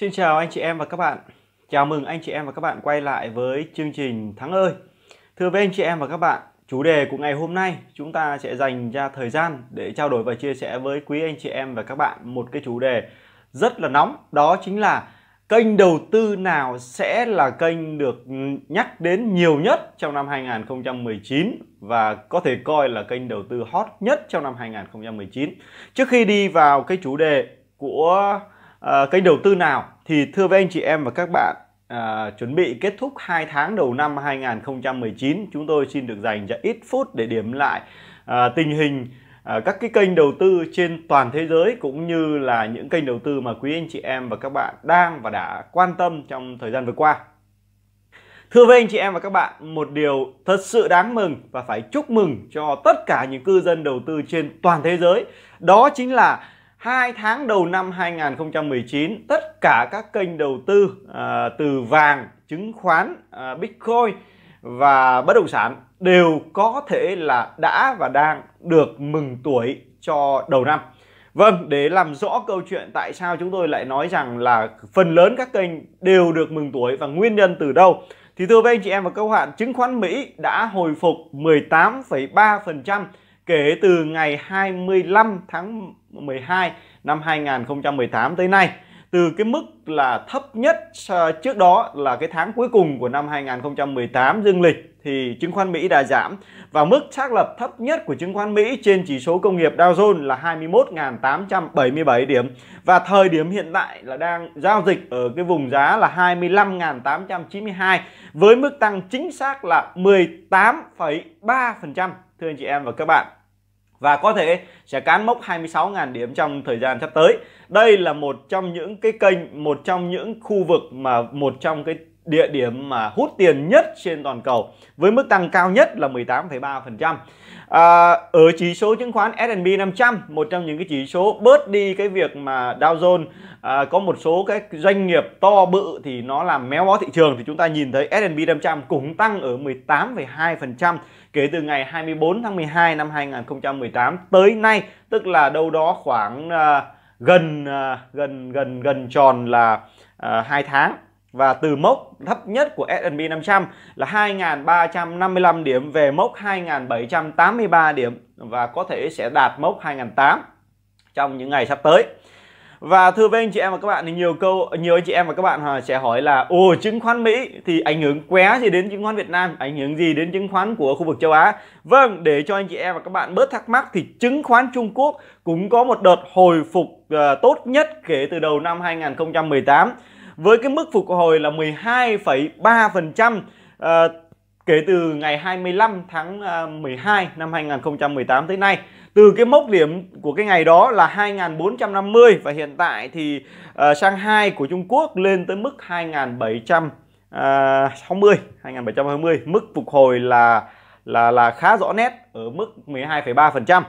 Xin chào anh chị em và các bạn. Chào mừng anh chị em và các bạn quay lại với chương trình Thắng ơi. Thưa với anh chị em và các bạn, chủ đề của ngày hôm nay chúng ta sẽ dành ra thời gian để trao đổi và chia sẻ với quý anh chị em và các bạn một cái chủ đề rất là nóng, đó chính là kênh đầu tư nào sẽ là kênh được nhắc đến nhiều nhất trong năm 2019 và có thể coi là kênh đầu tư hot nhất trong năm 2019. Trước khi đi vào cái chủ đề của à, kênh đầu tư nào thì thưa với anh chị em và các bạn à, chuẩn bị kết thúc 2 tháng đầu năm 2019 chúng tôi xin được dành ra ít phút để điểm lại à, tình hình à, các cái kênh đầu tư trên toàn thế giới cũng như là những kênh đầu tư mà quý anh chị em và các bạn đang và đã quan tâm trong thời gian vừa qua Thưa với anh chị em và các bạn, một điều thật sự đáng mừng và phải chúc mừng cho tất cả những cư dân đầu tư trên toàn thế giới Đó chính là 2 tháng đầu năm 2019 tất cả các kênh đầu tư à, từ vàng, chứng khoán, à, Bitcoin và bất động sản đều có thể là đã và đang được mừng tuổi cho đầu năm. Vâng, để làm rõ câu chuyện tại sao chúng tôi lại nói rằng là phần lớn các kênh đều được mừng tuổi và nguyên nhân từ đâu thì thưa với anh chị em và các bạn, chứng khoán Mỹ đã hồi phục 18,3% kể từ ngày 25 tháng 12 năm 2018 tới nay từ cái mức là thấp nhất ờ, trước đó là cái tháng cuối cùng của năm 2018 dương lịch thì chứng khoán Mỹ đã giảm và mức xác lập thấp nhất của chứng khoán Mỹ trên chỉ số công nghiệp Dow Jones là 21.877 điểm và thời điểm hiện tại là đang giao dịch ở cái vùng giá là 25.892 với mức tăng chính xác là 18,3% thưa anh chị em và các bạn và có thể sẽ cán mốc 26.000 điểm trong thời gian sắp tới. Đây là một trong những cái kênh, một trong những khu vực mà một trong cái địa điểm mà hút tiền nhất trên toàn cầu với mức tăng cao nhất là 18,3%. À, ở chỉ số chứng khoán S&P 500, một trong những cái chỉ số bớt đi cái việc mà Dow Jones à, có một số cái doanh nghiệp to bự thì nó làm méo mó thị trường thì chúng ta nhìn thấy S&P 500 cũng tăng ở 18,2% kể từ ngày 24 tháng 12 năm 2018 tới nay tức là đâu đó khoảng uh, gần uh, gần gần gần tròn là uh, à, 2 tháng và từ mốc thấp nhất của S&P 500 là 2.355 điểm về mốc 2.783 điểm và có thể sẽ đạt mốc 2.800 trong những ngày sắp tới. Và thưa với anh chị em và các bạn thì nhiều câu nhiều anh chị em và các bạn ờ, sẽ hỏi là ồ chứng khoán Mỹ thì ảnh hưởng qué gì đến chứng khoán Việt Nam, ảnh hưởng gì đến chứng khoán của khu vực châu Á? Vâng, để cho anh chị em và các bạn bớt thắc mắc thì chứng khoán Trung Quốc cũng có một đợt hồi phục uh, tốt nhất kể từ đầu năm 2018 với cái mức phục hồi là 12,3% uh, ờ, kể từ ngày 25 tháng 12 năm 2018 tới nay từ cái mốc điểm của cái ngày đó là 2450 và hiện tại thì uh, Shanghai của Trung Quốc lên tới mức 2760 2720 à, mức phục hồi là là là khá rõ nét ở mức 12,3%.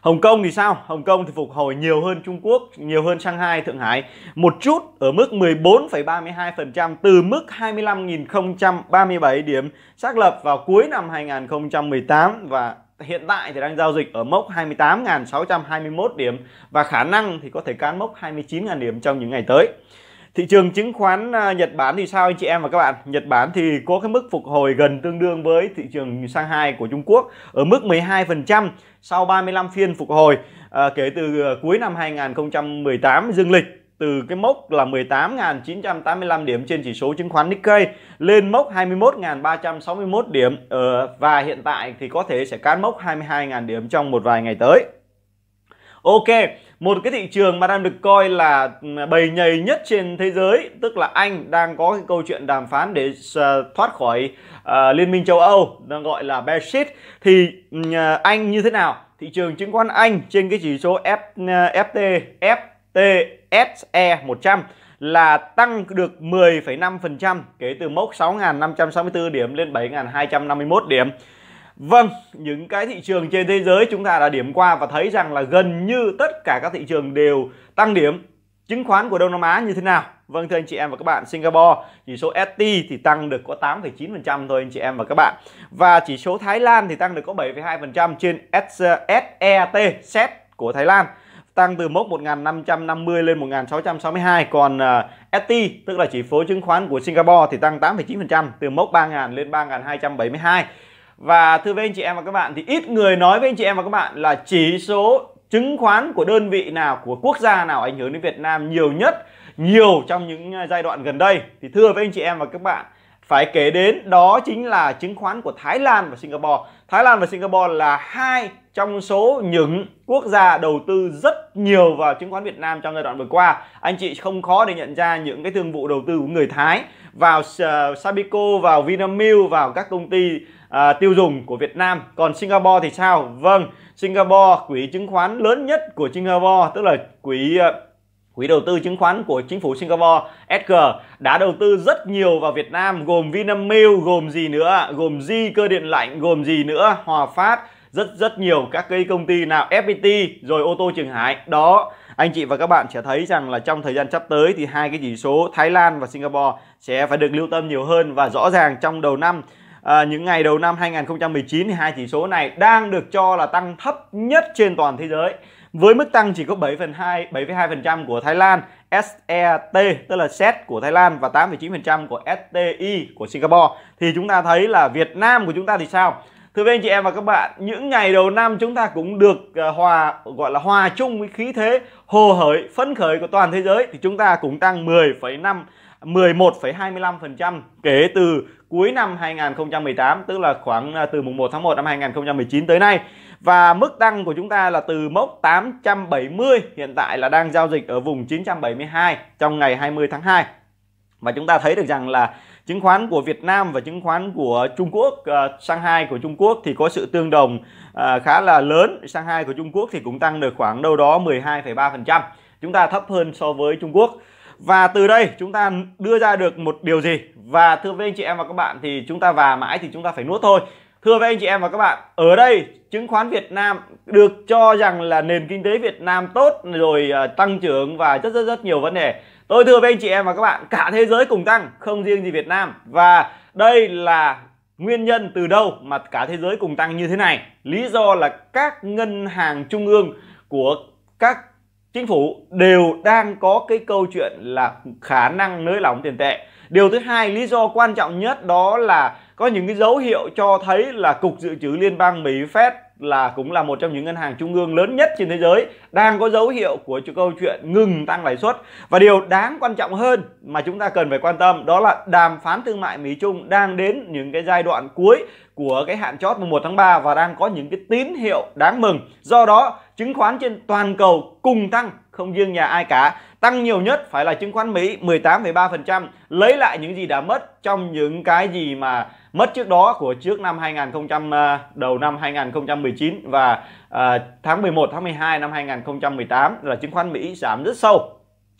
Hồng Kông thì sao? Hồng Kông thì phục hồi nhiều hơn Trung Quốc, nhiều hơn Shanghai, Thượng Hải một chút ở mức 14,32% từ mức 25.037 điểm xác lập vào cuối năm 2018 và hiện tại thì đang giao dịch ở mốc 28.621 điểm và khả năng thì có thể cán mốc 29.000 điểm trong những ngày tới. Thị trường chứng khoán à, Nhật Bản thì sao anh chị em và các bạn? Nhật Bản thì có cái mức phục hồi gần tương đương với thị trường Shanghai của Trung Quốc ở mức 12% sau 35 phiên phục hồi à, kể từ à, cuối năm 2018 dương lịch từ cái mốc là 18.985 điểm trên chỉ số chứng khoán Nikkei lên mốc 21.361 điểm ờ, và hiện tại thì có thể sẽ cán mốc 22.000 điểm trong một vài ngày tới. Ok, một cái thị trường mà đang được coi là ừ, bầy nhầy nhất trên thế giới, tức là Anh đang có cái câu chuyện đàm phán để ờ, thoát khỏi ờ, Liên minh châu Âu, đang gọi là Brexit, thì ừ, Anh như thế nào? Thị trường chứng khoán Anh trên cái chỉ số FT, FT SE 100 là tăng được 10,5% kể từ mốc 6.564 điểm lên 7.251 điểm. Vâng, những cái thị trường trên thế giới chúng ta đã điểm qua và thấy rằng là gần như tất cả các thị trường đều tăng điểm. Chứng khoán của Đông Nam Á như thế nào? Vâng thưa anh chị em và các bạn, Singapore chỉ số ST thì tăng được có 8,9% thôi anh chị em và các bạn. Và chỉ số Thái Lan thì tăng được có 7,2% trên SET e e của Thái Lan tăng từ mốc 1550 lên 1662 còn uh, à, ST tức là chỉ số chứng khoán của Singapore thì tăng 8,9% từ mốc 3000 lên 3272 và thưa với anh chị em và các bạn thì ít người nói với anh chị em và các bạn là chỉ số chứng khoán của đơn vị nào của quốc gia nào ảnh hưởng đến Việt Nam nhiều nhất nhiều trong những à, giai đoạn gần đây thì thưa với anh chị em và các bạn phải kể đến đó chính là chứng khoán của Thái Lan và Singapore. Thái Lan và Singapore là hai trong số những quốc gia đầu tư rất nhiều vào chứng khoán Việt Nam trong giai đoạn vừa qua. Anh chị không khó để nhận ra những cái thương vụ đầu tư của người Thái vào ờ, Sabico, vào Vinamilk, vào các công ty uh, tiêu dùng của Việt Nam. Còn Singapore thì sao? Vâng, Singapore quỹ chứng khoán lớn nhất của Singapore tức là quỹ uh, Quỹ đầu tư chứng khoán của chính phủ Singapore SG đã đầu tư rất nhiều vào Việt Nam gồm Vinamilk, gồm gì nữa, gồm Di cơ điện lạnh, gồm gì nữa, Hòa Phát, rất rất nhiều các cái công ty nào FPT rồi ô tô Trường Hải đó anh chị và các bạn sẽ thấy rằng là trong thời gian sắp tới thì hai cái chỉ số Thái Lan và Singapore sẽ phải được lưu tâm nhiều hơn và rõ ràng trong đầu năm à, những ngày đầu năm 2019 thì hai chỉ số này đang được cho là tăng thấp nhất trên toàn thế giới với mức tăng chỉ có 7,2 7,2% của Thái Lan, SET tức là SET của Thái Lan và 8,9% của STI của Singapore thì chúng ta thấy là Việt Nam của chúng ta thì sao? Thưa với anh chị em và các bạn, những ngày đầu năm chúng ta cũng được à, hòa gọi là hòa chung với khí thế hồ hởi, phấn khởi của toàn thế giới thì chúng ta cũng tăng 10,5 11,25% kể từ cuối năm 2018 tức là khoảng à, từ mùng 1 tháng 1 năm 2019 tới nay và mức tăng của chúng ta là từ mốc 870 hiện tại là đang giao dịch ở vùng 972 trong ngày 20 tháng 2 và chúng ta thấy được rằng là chứng khoán của Việt Nam và chứng khoán của Trung Quốc uh, ờ, Shanghai của Trung Quốc thì có sự tương đồng uh, khá là lớn Shanghai của Trung Quốc thì cũng tăng được khoảng đâu đó 12,3% chúng ta thấp hơn so với Trung Quốc và từ đây chúng ta đưa ra được một điều gì và thưa với anh chị em và các bạn thì chúng ta và mãi thì chúng ta phải nuốt thôi thưa với anh chị em và các bạn ở đây chứng khoán Việt Nam được cho rằng là nền kinh tế Việt Nam tốt rồi ờ, tăng trưởng và rất rất rất nhiều vấn đề Tôi thưa với anh chị em và các bạn, cả thế giới cùng tăng, không riêng gì Việt Nam. Và đây là nguyên nhân từ đâu mà cả thế giới cùng tăng như thế này. Lý do là các ngân hàng trung ương của các chính phủ đều đang có cái câu chuyện là khả năng nới lỏng tiền tệ. Điều thứ hai, lý do quan trọng nhất đó là có những cái dấu hiệu cho thấy là Cục Dự trữ Liên bang Mỹ Fed là cũng là một trong những ngân hàng trung ương lớn nhất trên thế giới đang có dấu hiệu của câu chuyện ngừng tăng lãi suất và điều đáng quan trọng hơn mà chúng ta cần phải quan tâm đó là đàm phán thương mại Mỹ Trung đang đến những cái giai đoạn cuối của cái hạn chót mùng 1 tháng 3 và đang có những cái tín hiệu đáng mừng do đó chứng khoán trên toàn cầu cùng tăng không riêng nhà ai cả. Tăng nhiều nhất phải là chứng khoán Mỹ 18,3%, lấy lại những gì đã mất trong những cái gì mà mất trước đó của trước năm 2000 à, đầu năm 2019 và à, tháng 11 tháng 12 năm 2018 là chứng khoán Mỹ giảm rất sâu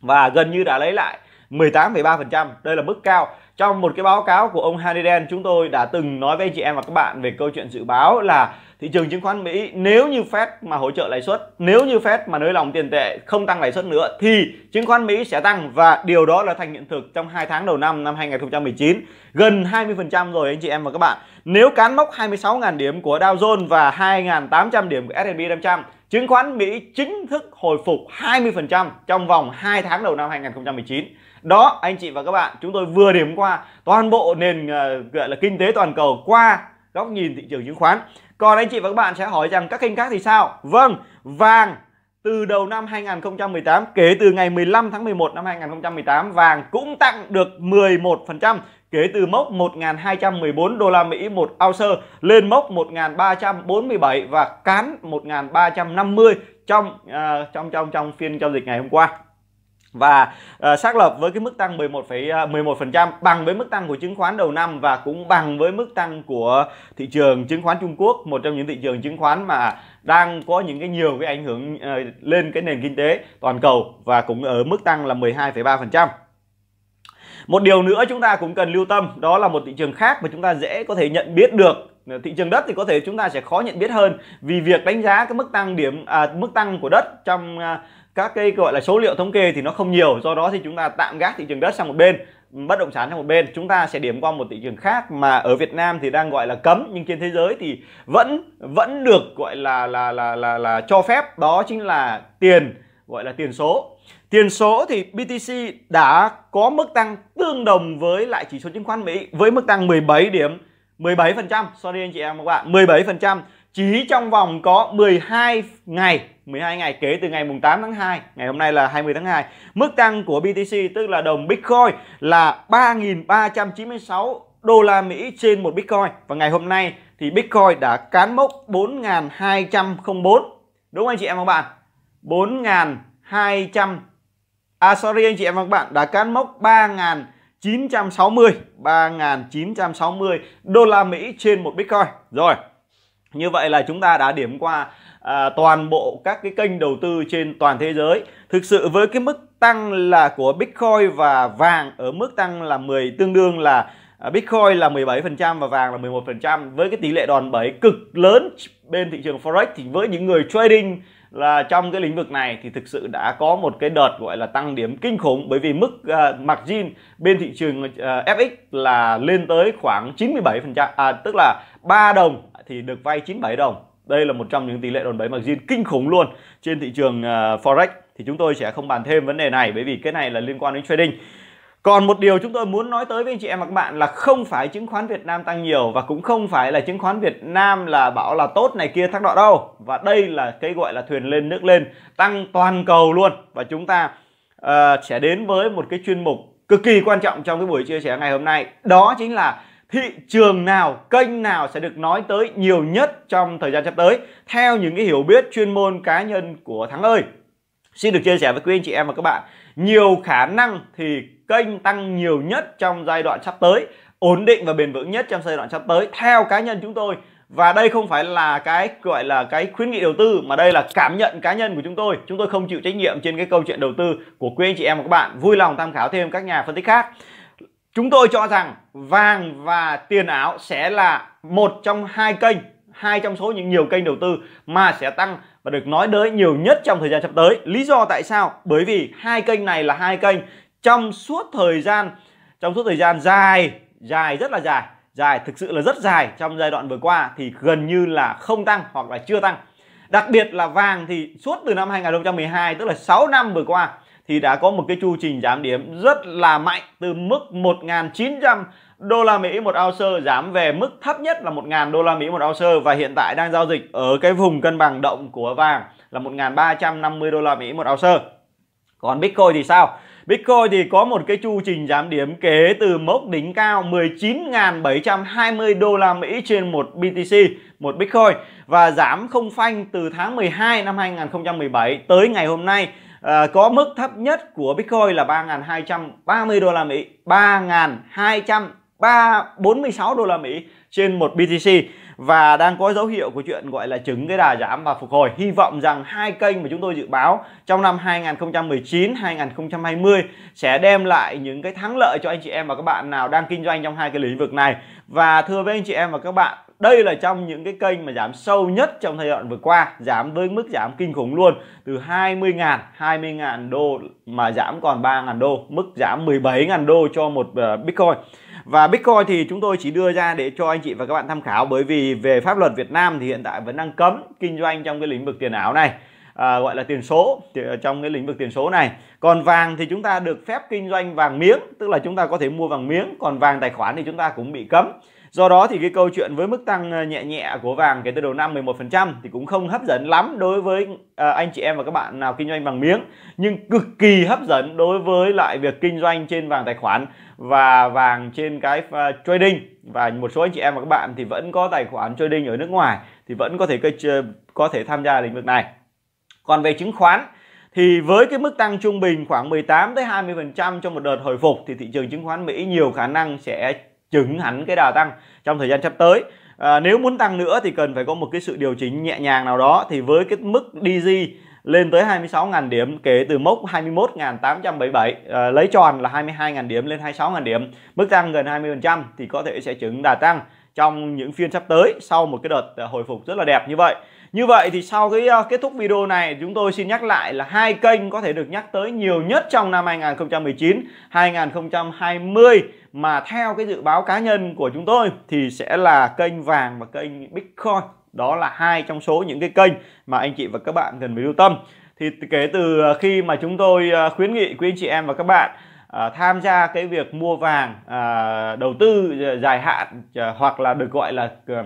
và gần như đã lấy lại 18,3%. Đây là mức cao. Trong một cái báo cáo của ông Hanniden chúng tôi đã từng nói với chị em và các bạn về câu chuyện dự báo là thị trường chứng khoán Mỹ nếu như Fed mà hỗ trợ lãi suất, nếu như Fed mà nới lỏng tiền tệ không tăng lãi suất nữa thì chứng khoán Mỹ sẽ tăng và điều đó là thành hiện thực trong 2 tháng đầu năm năm 2019 gần 20% rồi anh chị em và các bạn. Nếu cán mốc 26.000 điểm của Dow Jones và 2.800 điểm của S&P 500 chứng khoán Mỹ chính thức hồi phục 20% trong vòng 2 tháng đầu năm 2019. Đó anh chị và các bạn, chúng tôi vừa điểm qua toàn bộ nền ờ, gọi là kinh tế toàn cầu qua góc nhìn thị trường chứng khoán. Còn anh chị và các bạn sẽ hỏi rằng các kênh khác thì sao? Vâng, vàng từ đầu năm 2018 kể từ ngày 15 tháng 11 năm 2018 vàng cũng tăng được 11% kể từ mốc 1.214 đô la Mỹ một ounce lên mốc 1.347 và cán 1.350 trong uh, trong trong trong phiên giao dịch ngày hôm qua và uh, xác lập với cái mức tăng 11, 11% à, bằng với mức tăng của chứng khoán đầu năm và cũng bằng với mức tăng của thị trường chứng khoán Trung Quốc, một trong những thị trường chứng khoán mà đang có những cái nhiều cái ảnh hưởng uh, lên cái nền kinh tế toàn cầu và cũng ở mức tăng là 12,3%. Một điều nữa chúng ta cũng cần lưu tâm đó là một thị trường khác mà chúng ta dễ có thể nhận biết được Ờ, thị trường đất thì có thể chúng ta sẽ khó nhận biết hơn vì việc đánh giá cái mức tăng điểm à, mức tăng của đất trong à, các cái gọi là số liệu thống kê thì nó không nhiều do đó thì chúng ta tạm gác thị trường đất sang một bên bất động sản sang một bên chúng ta sẽ điểm qua một thị trường khác mà ở Việt Nam thì đang gọi là cấm nhưng trên thế giới thì vẫn vẫn được gọi là là là là, là cho phép đó chính là tiền gọi là tiền số Tiền số thì BTC đã có mức tăng tương đồng với lại chỉ số chứng khoán Mỹ với mức tăng 17 điểm 17% sorry anh chị em các bạn 17% chỉ trong vòng có 12 ngày 12 ngày kể từ ngày mùng 8 tháng 2 ngày hôm nay là 20 tháng 2 mức tăng của BTC tức là đồng Bitcoin là 3.396 đô la Mỹ trên một Bitcoin và ngày hôm nay thì Bitcoin đã cán mốc 4.204 đúng không anh chị em các bạn 4.200 à sorry anh chị em các bạn đã cán mốc 3.000 960 3.960 đô la Mỹ trên một Bitcoin rồi như vậy là chúng ta đã điểm qua à, toàn bộ các cái kênh đầu tư trên toàn thế giới thực sự với cái mức tăng là của Bitcoin và vàng ở mức tăng là 10 tương đương là à, Bitcoin là 17% và vàng là 11% với cái tỷ lệ đòn bẩy cực lớn bên thị trường Forex thì với những người trading là trong cái lĩnh vực này thì thực sự đã có một cái đợt gọi là tăng điểm kinh khủng bởi vì mức uh, à, margin bên thị trường uh, à, FX là lên tới khoảng 97% à, tức là 3 đồng thì được vay 97 đồng. Đây là một trong những tỷ lệ đòn bẩy margin kinh khủng luôn trên thị trường uh, Forex thì chúng tôi sẽ không bàn thêm vấn đề này bởi vì cái này là liên quan đến trading còn một điều chúng tôi muốn nói tới với anh chị em và các bạn là không phải chứng khoán Việt Nam tăng nhiều và cũng không phải là chứng khoán Việt Nam là bảo là tốt này kia thắc đọ đâu. Và đây là cái gọi là thuyền lên nước lên, tăng toàn cầu luôn và chúng ta uh, sẽ đến với một cái chuyên mục cực kỳ quan trọng trong cái buổi chia sẻ ngày hôm nay. Đó chính là thị trường nào, kênh nào sẽ được nói tới nhiều nhất trong thời gian sắp tới theo những cái hiểu biết chuyên môn cá nhân của Thắng ơi. Xin được chia sẻ với quý anh chị em và các bạn, nhiều khả năng thì kênh tăng nhiều nhất trong giai đoạn sắp tới ổn định và bền vững nhất trong giai đoạn sắp tới theo cá nhân chúng tôi và đây không phải là cái gọi là cái khuyến nghị đầu tư mà đây là cảm nhận cá nhân của chúng tôi chúng tôi không chịu trách nhiệm trên cái câu chuyện đầu tư của quý anh chị em và các bạn vui lòng tham khảo thêm các nhà phân tích khác chúng tôi cho rằng vàng và tiền ảo sẽ là một trong hai kênh hai trong số những nhiều kênh đầu tư mà sẽ tăng và được nói tới nhiều nhất trong thời gian sắp tới lý do tại sao bởi vì hai kênh này là hai kênh trong suốt thời gian trong suốt thời gian dài dài rất là dài dài thực sự là rất dài trong giai đoạn vừa qua thì gần như là không tăng hoặc là chưa tăng đặc biệt là vàng thì suốt từ năm 2012 tức là 6 năm vừa qua thì đã có một cái chu trình giảm điểm rất là mạnh từ mức 1.900 đô la Mỹ một ounce giảm về mức thấp nhất là 1.000 đô la Mỹ một ounce và hiện tại đang giao dịch ở cái vùng cân bằng động của vàng là 1.350 đô la Mỹ một ounce. Còn Bitcoin thì sao? Bitcoin thì có một cái chu trình giảm điểm kể từ mốc đỉnh cao 19.720 đô la Mỹ trên một BTC, một Bitcoin và giảm không phanh từ tháng 12 năm 2017 tới ngày hôm nay à, có mức thấp nhất của Bitcoin là 3.230 đô la Mỹ, 3.246 đô la Mỹ trên một BTC và đang có dấu hiệu của chuyện gọi là chứng cái đà giảm và phục hồi. Hy vọng rằng hai kênh mà chúng tôi dự báo trong năm 2019, 2020 sẽ đem lại những cái thắng lợi cho anh chị em và các bạn nào đang kinh doanh trong hai cái lĩnh vực này. Và thưa với anh chị em và các bạn, đây là trong những cái kênh mà giảm sâu nhất trong thời đoạn vừa qua giảm với mức giảm kinh khủng luôn từ 20.000 20.000 đô mà giảm còn 3.000 đô mức giảm 17.000 đô cho một ờ, Bitcoin và Bitcoin thì chúng tôi chỉ đưa ra để cho anh chị và các bạn tham khảo bởi vì về pháp luật Việt Nam thì hiện tại vẫn đang cấm kinh doanh trong cái lĩnh vực tiền ảo này à, gọi là tiền số trong cái lĩnh vực tiền số này còn vàng thì chúng ta được phép kinh doanh vàng miếng tức là chúng ta có thể mua vàng miếng còn vàng tài khoản thì chúng ta cũng bị cấm do đó thì cái câu chuyện với mức tăng ờ, nhẹ nhẹ của vàng kể từ đầu năm 11% thì cũng không hấp dẫn lắm đối với ờ, anh chị em và các bạn nào kinh doanh bằng miếng nhưng cực kỳ hấp dẫn đối với lại việc kinh doanh trên vàng tài khoản và vàng trên cái ờ, trading và một số anh chị em và các bạn thì vẫn có tài khoản trading ở nước ngoài thì vẫn có thể có thể tham gia lĩnh vực này còn về chứng khoán thì với cái mức tăng trung bình khoảng 18 tới 20% trong một đợt hồi phục thì thị trường chứng khoán Mỹ nhiều khả năng sẽ chứng hẳn cái đà tăng trong thời gian sắp tới à, nếu muốn tăng nữa thì cần phải có một cái sự điều chỉnh nhẹ nhàng nào đó thì với cái mức DG lên tới 26.000 điểm kể từ mốc 21.877 à, lấy tròn là 22.000 điểm lên 26.000 điểm mức tăng gần 20% thì có thể sẽ chứng đà tăng trong những phiên sắp tới sau một cái đợt à, hồi phục rất là đẹp như vậy như vậy thì sau cái à, kết thúc video này chúng tôi xin nhắc lại là hai kênh có thể được nhắc tới nhiều nhất trong năm 2019 2020 mà theo cái dự báo cá nhân của chúng tôi thì sẽ là kênh vàng và kênh Bitcoin đó là hai trong số những cái kênh mà anh chị và các bạn cần phải lưu tâm thì kể từ à, khi mà chúng tôi khuyến nghị quý anh chị em và các bạn Ờ, tham gia cái việc mua vàng à, đầu tư dài hạn à, hoặc là được gọi là à,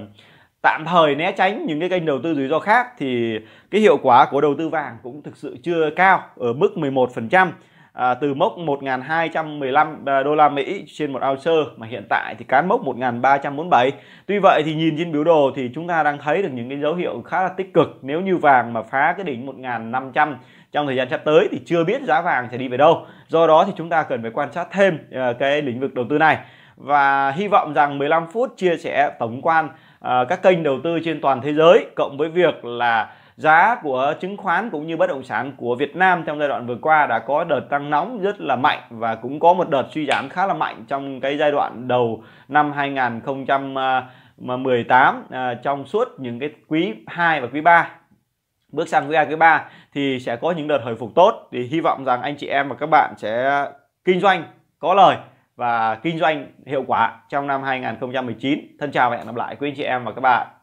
tạm thời né tránh những cái kênh đầu tư rủi ro khác thì cái hiệu quả của đầu tư vàng cũng thực sự chưa cao ở mức 11% à, từ mốc 1.215 đô la Mỹ trên một ounce mà hiện tại thì cán mốc 1.347. Tuy vậy thì nhìn trên biểu đồ thì chúng ta đang thấy được những cái dấu hiệu khá là tích cực nếu như vàng mà phá cái đỉnh 1.500 trong thời gian sắp tới thì chưa biết giá vàng sẽ đi về đâu do đó thì chúng ta cần phải quan sát thêm ờ, cái lĩnh vực đầu tư này và hy vọng rằng 15 phút chia sẻ tổng quan ờ, các kênh đầu tư trên toàn thế giới cộng với việc là giá của chứng khoán cũng như bất động sản của Việt Nam trong giai đoạn vừa qua đã có đợt tăng nóng rất là mạnh và cũng có một đợt suy giảm khá là mạnh trong cái giai đoạn đầu năm 2018 ờ, trong suốt những cái quý 2 và quý 3 bước sang quý 2 quý ba thì sẽ có những đợt hồi phục tốt thì hy vọng rằng anh chị em và các bạn sẽ kinh doanh có lời và kinh doanh hiệu quả trong năm 2019. Thân chào và hẹn gặp lại quý anh chị em và các bạn.